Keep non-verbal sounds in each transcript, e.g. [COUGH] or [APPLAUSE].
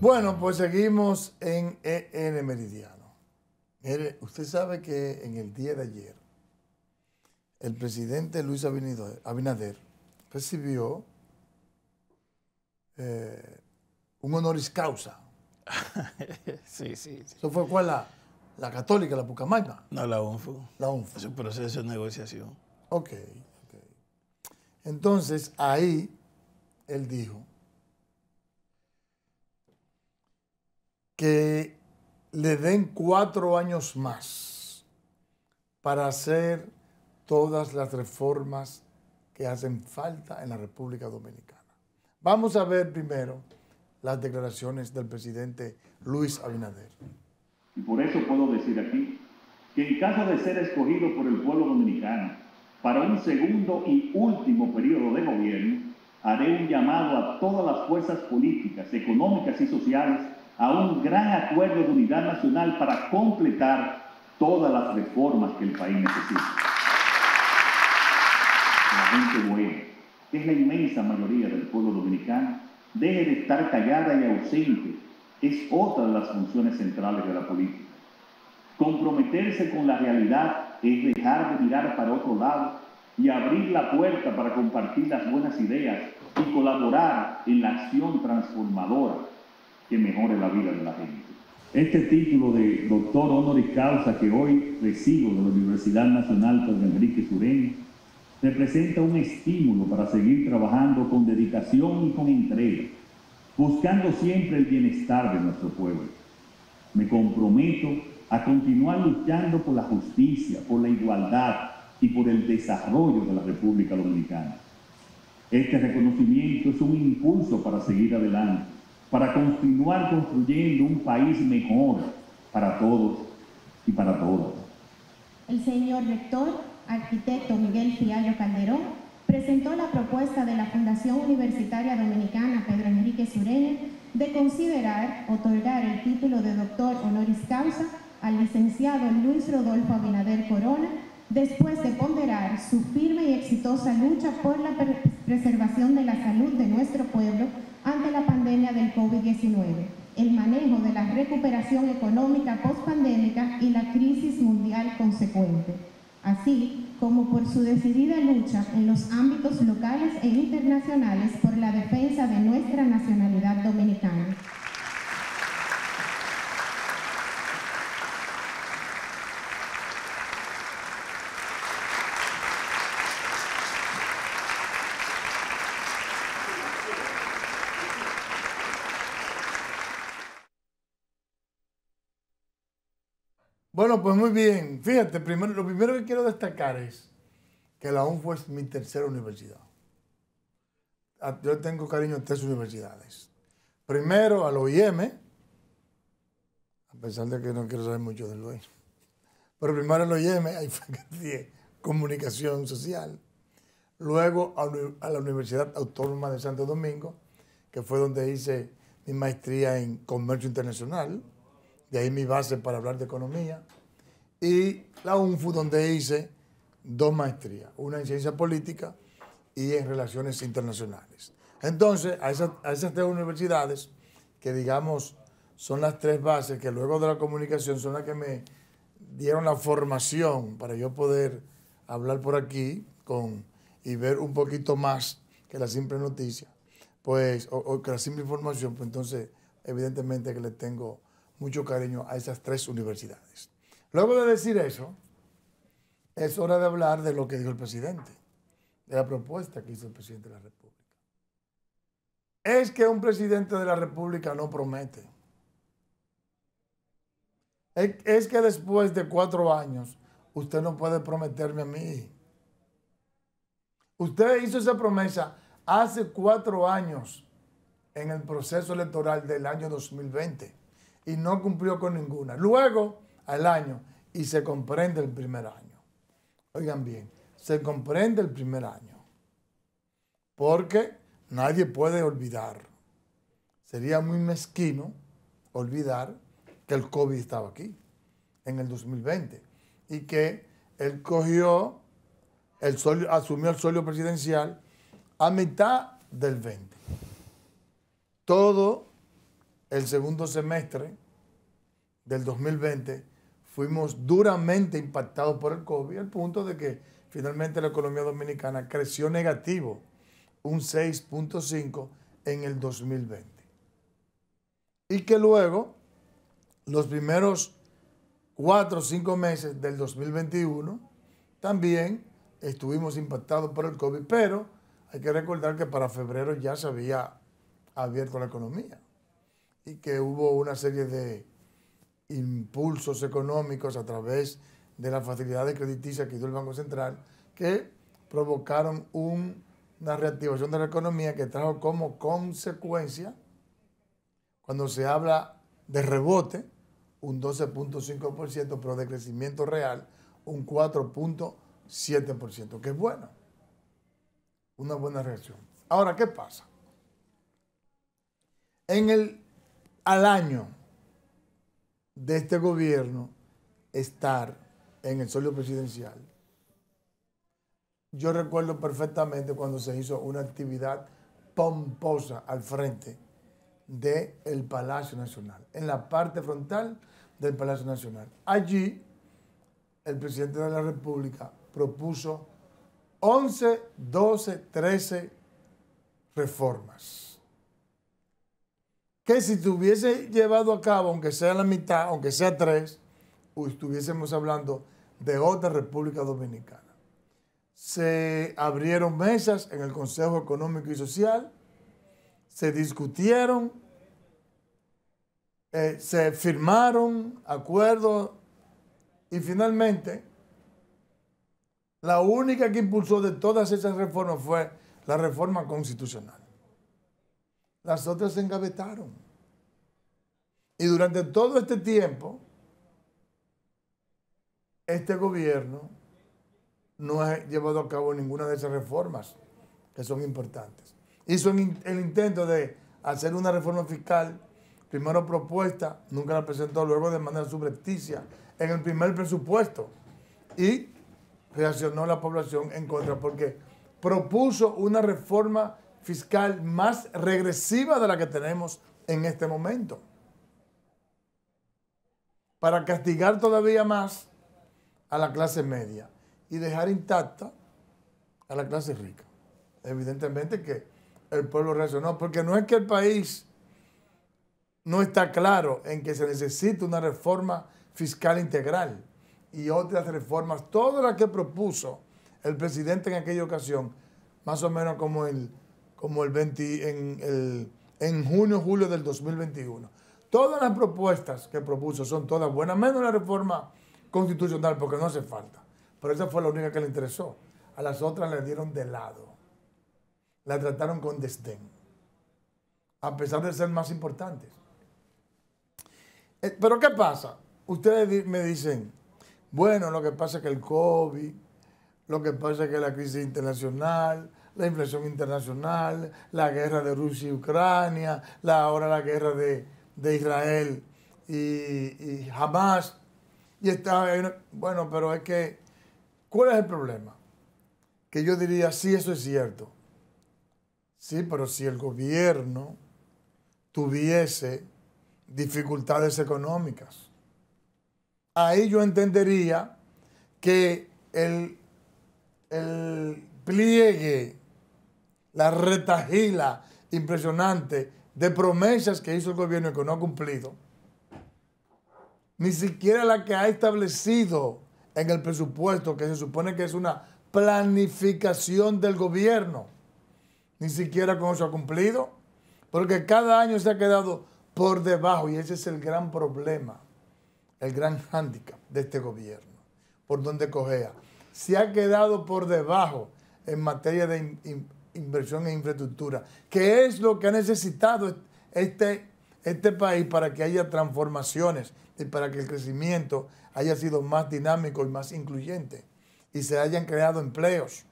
Bueno, pues seguimos en EN Meridiano. usted sabe que en el día de ayer, el presidente Luis Abinader recibió eh, un honoris causa. [LAUGHS] sí, sí, sí. ¿Eso fue cuál? La, católica, la Pucamanga. No, la UNFU. La UNFU. Es un proceso de negociación. Ok, ok. Entonces, ahí él dijo que le den cuatro años más para hacer todas las reformas que hacen falta en la República Dominicana. Vamos a ver primero las declaraciones del presidente Luis Abinader. Y por eso puedo decir aquí que en caso de ser escogido por el pueblo dominicano para un segundo y último periodo de gobierno, haré un llamado a todas las fuerzas políticas, económicas y sociales a un gran acuerdo de unidad nacional para completar todas las reformas que el país necesita. La gente buena, que es la inmensa mayoría del pueblo dominicano, deje de estar callada y ausente. Es otra de las funciones centrales de la política. Comprometerse con la realidad es dejar de mirar para otro lado y abrir la puerta para compartir las buenas ideas y colaborar en la acción transformadora que mejore la vida de la gente. Este título de doctor honoris causa que hoy recibo de la Universidad Nacional Pedro Enrique Sureño representa un estímulo para seguir trabajando con dedicación y con entrega, buscando siempre el bienestar de nuestro pueblo. Me comprometo a continuar luchando por la justicia, por la igualdad y por el desarrollo de la República Dominicana. Este reconocimiento es un impulso para seguir adelante para continuar construyendo un país mejor para todos y para todas. El señor rector, arquitecto Miguel Fiallo Calderón, presentó la propuesta de la Fundación Universitaria Dominicana Pedro Enrique Surene de considerar otorgar el título de doctor honoris causa al licenciado Luis Rodolfo Abinader Corona después de ponderar su firme y exitosa lucha por la preservación de la salud de nuestro pueblo ante la pandemia del COVID-19, el manejo de la recuperación económica postpandémica y la crisis mundial consecuente, así como por su decidida lucha en los ámbitos locales e internacionales por la defensa de nuestra nacionalidad dominicana. Bueno, pues muy bien. Fíjate, primero, lo primero que quiero destacar es que la UNFU es mi tercera universidad. Ah, yo tengo cariño a tres universidades. Primero la OIM, a pesar de que no quiero saber mucho del OIM. Pero primero al OIM, ahí fue que comunicación social. Luego a la Universidad Autónoma de Santo Domingo, que fue donde hice mi maestría en comercio internacional de ahí mi base para hablar de economía, y la UNFU, donde hice dos maestrías, una en ciencia política y en relaciones internacionales. Entonces, a esas, tres universidades, que digamos son las tres bases, que luego de la comunicación son las que me dieron la formación para yo poder hablar por aquí con, y ver un poquito más que la simple noticia, pues, o, que la simple información, pues entonces, evidentemente que le tengo mucho cariño a esas tres universidades. Luego de decir eso, es hora de hablar de lo que dijo el presidente, de la propuesta que hizo el presidente de la República. Es que un presidente de la República no promete. Es que después de cuatro años, usted no puede prometerme a mí. Usted hizo esa promesa hace cuatro años en el proceso electoral del año 2020 y no cumplió con ninguna. Luego, al año, y se comprende el primer año. Oigan bien, se comprende el primer año. Porque nadie puede olvidar. Sería muy mezquino olvidar que el COVID estaba aquí, en el 2020, y que él cogió, el asumió el suelo presidencial a mitad del 20. Todo el segundo semestre del 2020 fuimos duramente impactados por el COVID, al punto de que finalmente la economía dominicana creció negativo un 6.5 en el 2020. Y que luego, los primeros cuatro o cinco meses del 2021, también estuvimos impactados por el COVID, pero hay que recordar que para febrero ya se había abierto la economía y que hubo una serie de impulsos económicos a través de las facilidades crediticias que hizo el Banco Central que provocaron una reactivación de la economía que trajo como consecuencia, cuando se habla de rebote, un 12.5%, pero de crecimiento real, un 4.7%, que es bueno. Una buena reacción. Ahora, ¿qué pasa? En el al año de este gobierno estar en el suelo presidencial. Yo recuerdo perfectamente cuando se hizo una actividad pomposa al frente del Palacio Nacional, en la parte frontal del Palacio Nacional. Allí, el presidente de la República propuso 11, 12, 13 reformas que si hubiese llevado a cabo, aunque sea la mitad, aunque sea tres, estuviésemos hablando de otra República Dominicana. Se abrieron mesas en el Consejo Económico y Social, se discutieron, eh, se firmaron acuerdos y finalmente la única que impulsó de todas esas reformas fue la reforma constitucional. Las otras se engavetaron. Y durante todo este tiempo, este gobierno no ha llevado a cabo ninguna de esas reformas que son importantes. Hizo el intento de hacer una reforma fiscal, primero propuesta, nunca la presentó, luego de manera subrepticia, en el primer presupuesto. Y reaccionó la población en contra porque propuso una reforma fiscal más regresiva de la que tenemos en este momento. Para castigar todavía más a la clase media y dejar intacta a la clase rica. Evidentemente que el pueblo reaccionó, porque no es que el país no está claro en que se necesita una reforma fiscal integral y otras reformas, todas las que propuso el presidente en aquella ocasión, más o menos como el como el 20, en, el, en junio, julio del 2021. Todas las propuestas que propuso son todas buenas, menos la reforma constitucional, porque no hace falta. Pero esa fue la única que le interesó. A las otras le dieron de lado. La trataron con desdén, a pesar de ser más importantes. Eh, pero ¿qué pasa? Ustedes me dicen, bueno, lo que pasa es que el COVID, lo que pasa es que la crisis internacional, la inflación internacional, la guerra de Rusia y Ucrania, ahora la guerra de, Israel y, Hamas. Y está, bueno, pero es que, ¿cuál es el problema? Que yo diría, sí, eso es cierto. Sí, pero si el gobierno tuviese dificultades económicas, ahí yo entendería que el, el pliegue la retajila impresionante de promesas que hizo el gobierno y que no ha cumplido. Ni siquiera la que ha establecido en el presupuesto, que se supone que es una planificación del gobierno. Ni siquiera con eso ha cumplido, porque cada año se ha quedado por debajo y ese es el gran problema, el gran hándicap de este gobierno, por donde cogea. Se ha quedado por debajo en materia de inversión en infraestructura, que es lo que ha necesitado este, este país para que haya transformaciones y para que el crecimiento haya sido más dinámico y más incluyente y se hayan creado empleos,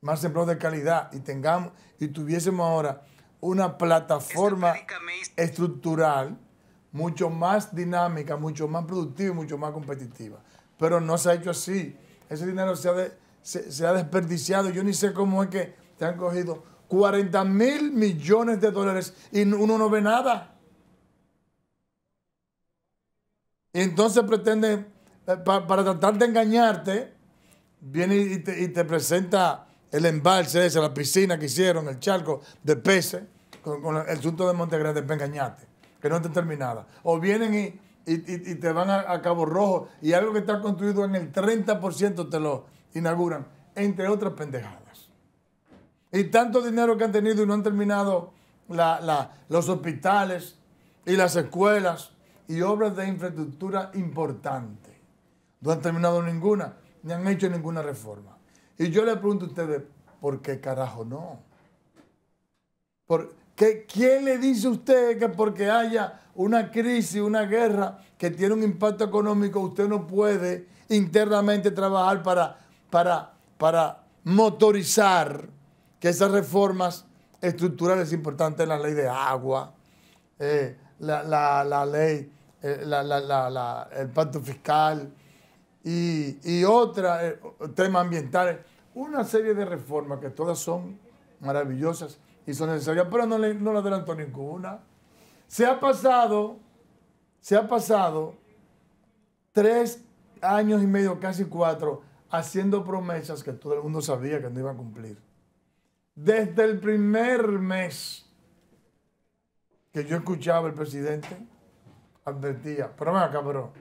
más empleos de calidad y tengamos y tuviésemos ahora una plataforma estructural mucho más dinámica, mucho más productiva y mucho más competitiva. Pero no se ha hecho así. Ese dinero se ha desperdiciado. Yo ni sé cómo es que te han cogido 40 mil millones de dólares y uno no ve nada. Y entonces pretende, eh, para, tratar de engañarte, viene y te, presenta el embalse ese, la piscina que hicieron, el charco de peces, con, el susto de Montegrande, para engañarte, que no está terminada. O vienen y, te van a, a, Cabo Rojo y algo que está construido en el 30% te lo inauguran, entre otras pendejadas. Y tanto dinero que han tenido y no han terminado los hospitales y las escuelas y obras de infraestructura importante No han terminado ninguna, ni han hecho ninguna reforma. Y yo le pregunto a ustedes, ¿por qué carajo no? ¿Por qué, ¿Quién le dice a usted que porque haya una crisis, una guerra que tiene un impacto económico, usted no puede internamente trabajar para, para, para motorizar? que esas reformas estructurales importantes, la ley de agua, eh, la, ley, eh, el pacto fiscal y, y otros eh, temas ambientales, una serie de reformas que todas son maravillosas y son necesarias, pero no, le, no ninguna. Se ha pasado, se ha pasado tres años y medio, casi cuatro, haciendo promesas que todo el mundo sabía que no iban a cumplir desde el primer mes que yo escuchaba al presidente, advertía, pero ven acá, pero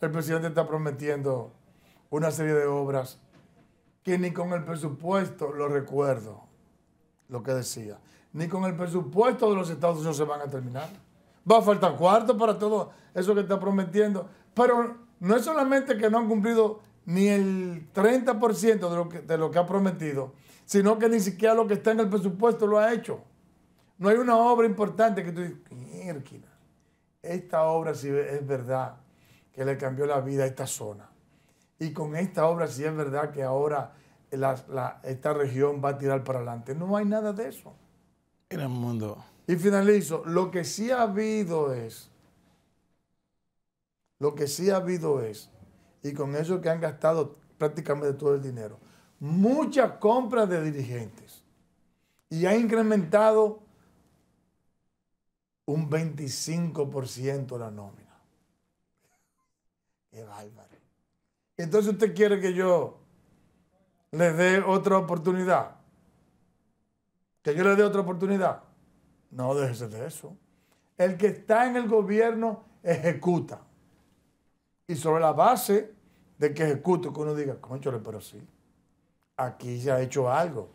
el presidente está prometiendo una serie de obras que ni con el presupuesto, lo recuerdo, lo que decía, ni con el presupuesto de los Estados Unidos se van a terminar. Va a faltar cuarto para todo eso que está prometiendo. Pero no es solamente que no han cumplido ni el 30% de lo, que, de lo que ha prometido, sino que ni siquiera lo que está en el presupuesto lo ha hecho. No hay una obra importante que tú digas, esta obra sí es verdad que le cambió la vida a esta zona. Y con esta obra sí es verdad que ahora esta región va a tirar para adelante. No hay nada de eso. En el mundo. Y finalizo, lo que sí ha habido es, lo que sí ha habido es y con eso que han gastado prácticamente todo el dinero. Muchas compras de dirigentes y ha incrementado un 25% la nómina. Qué bárbaro. Entonces usted quiere que yo Le dé otra oportunidad. Que yo le dé otra oportunidad. No déjese de eso. El que está en el gobierno ejecuta. Y sobre la base de que ejecuto, que uno diga, conchole, pero sí, aquí se ha hecho algo.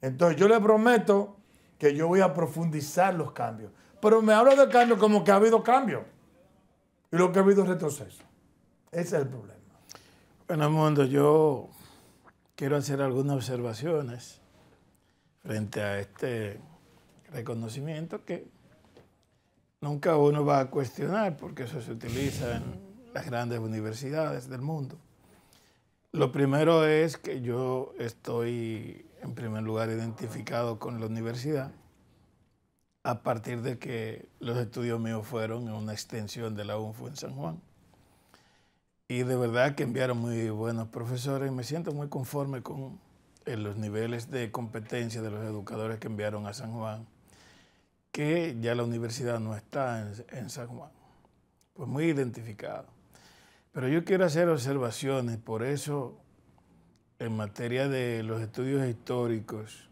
Entonces yo le prometo que yo voy a profundizar los cambios. Pero me habla de cambio como que ha habido cambio. Y lo que ha habido es retroceso. Ese es el problema. Bueno, Mundo, yo quiero hacer algunas observaciones frente a este reconocimiento que nunca uno va a cuestionar porque eso se utiliza en las grandes universidades del mundo. Lo primero es que yo estoy en primer lugar identificado con la universidad a partir de que los estudios míos fueron en una extensión de la UNFU en San Juan. Y de verdad que enviaron muy buenos profesores y me siento muy conforme con los niveles de competencia de los educadores que enviaron a San Juan, que ya la universidad no está en, en San Juan. Pues muy identificado. Pero yo quiero hacer observaciones, por eso en materia de los estudios históricos,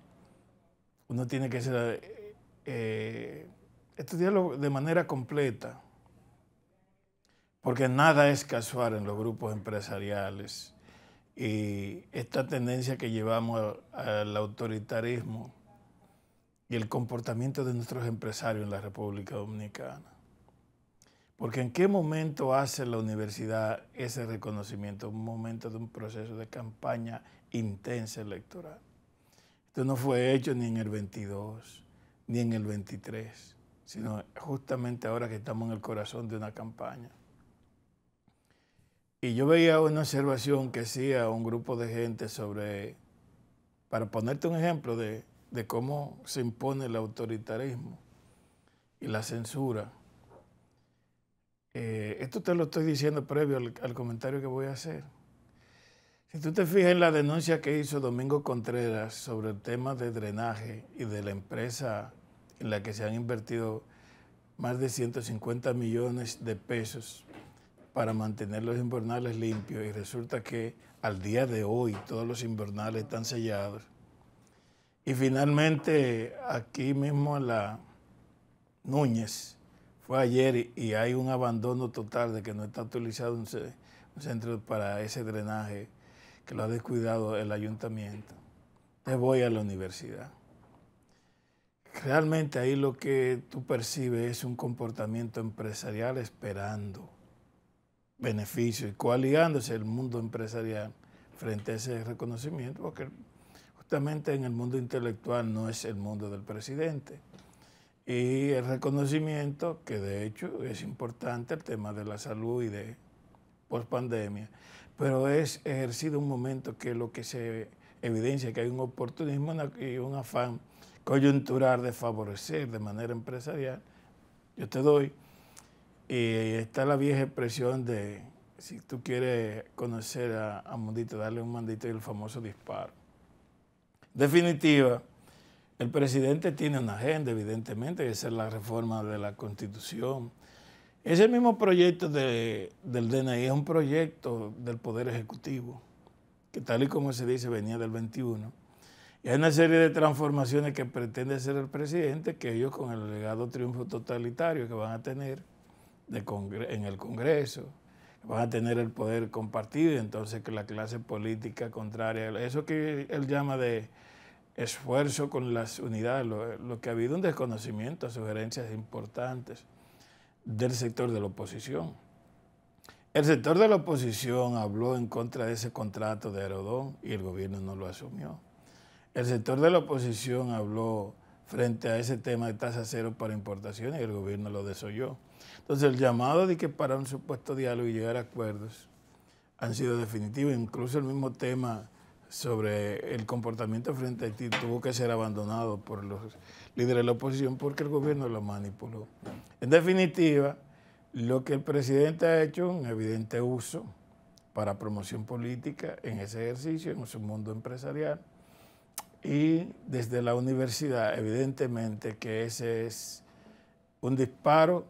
uno tiene que eh, estudiarlo de manera completa, porque nada es casual en los grupos empresariales y esta tendencia que llevamos al autoritarismo y el comportamiento de nuestros empresarios en la República Dominicana. Porque en qué momento hace la universidad ese reconocimiento, un momento de un proceso de campaña intensa electoral. Esto no fue hecho ni en el 22, ni en el 23, sino justamente ahora que estamos en el corazón de una campaña. Y yo veía una observación que hacía un grupo de gente sobre, para ponerte un ejemplo de, de cómo se impone el autoritarismo y la censura eh, esto te lo estoy diciendo previo al, comentario que voy a hacer. Si tú te fijas en la denuncia que hizo Domingo Contreras sobre el tema de drenaje y de la empresa en la que se han invertido más de 150 millones de pesos para mantener los invernales limpios y resulta que al día de hoy todos los invernales están sellados. Y finalmente aquí mismo la Núñez, fue ayer y hay un abandono total de que no está utilizado un, centro para ese drenaje que lo ha descuidado el ayuntamiento. Te voy a la universidad. Realmente ahí lo que tú percibes es un comportamiento empresarial esperando beneficios y coaligándose el mundo empresarial frente a ese reconocimiento, porque justamente en el mundo intelectual no es el mundo del presidente y el reconocimiento, que de hecho es importante, el tema de la salud y de pospandemia, pero es ejercido un momento que lo que se evidencia que hay un oportunismo y un afán coyuntural de favorecer de manera empresarial. Yo te doy, y está la vieja expresión de si tú quieres conocer a, Mundito, darle un mandito y el famoso disparo. Definitiva el presidente tiene una agenda, evidentemente, esa es la reforma de la Constitución. Ese mismo proyecto del DNI es un proyecto del Poder Ejecutivo, que tal y como se dice venía del 21. Es hay una serie de transformaciones que pretende hacer el presidente, que ellos con el legado triunfo totalitario que van a tener en el Congreso, van a tener el poder compartido, entonces que la clase política contraria, eso que él llama de esfuerzo con las unidades, lo, que ha habido un desconocimiento a sugerencias importantes del sector de la oposición. El sector de la oposición habló en contra de ese contrato de Aerodón y el gobierno no lo asumió. El sector de la oposición habló frente a ese tema de tasa cero para importaciones y el gobierno lo desoyó. Entonces el llamado de que para un supuesto diálogo y llegar a acuerdos han sido definitivos. Incluso el mismo tema sobre el comportamiento frente a Haití tuvo que ser abandonado por los líderes de la oposición porque el gobierno lo manipuló. En definitiva, lo que el presidente ha hecho un evidente uso para promoción política en ese ejercicio, en su mundo empresarial. Y desde la universidad, evidentemente que ese es un disparo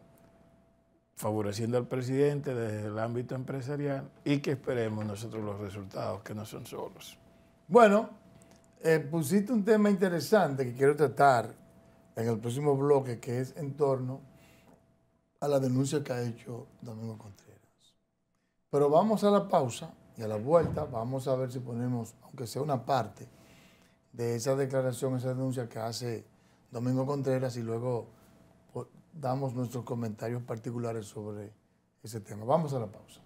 favoreciendo al presidente desde el ámbito empresarial y que esperemos nosotros los resultados que no son solos. Bueno, eh, pusiste un tema interesante que quiero tratar en el próximo bloque, que es en torno a la denuncia que ha hecho Domingo Contreras. Pero vamos a la pausa y a la vuelta vamos a ver si ponemos, aunque sea una parte, de esa declaración, esa denuncia que hace Domingo Contreras y luego damos nuestros comentarios particulares sobre ese tema. Vamos a la pausa.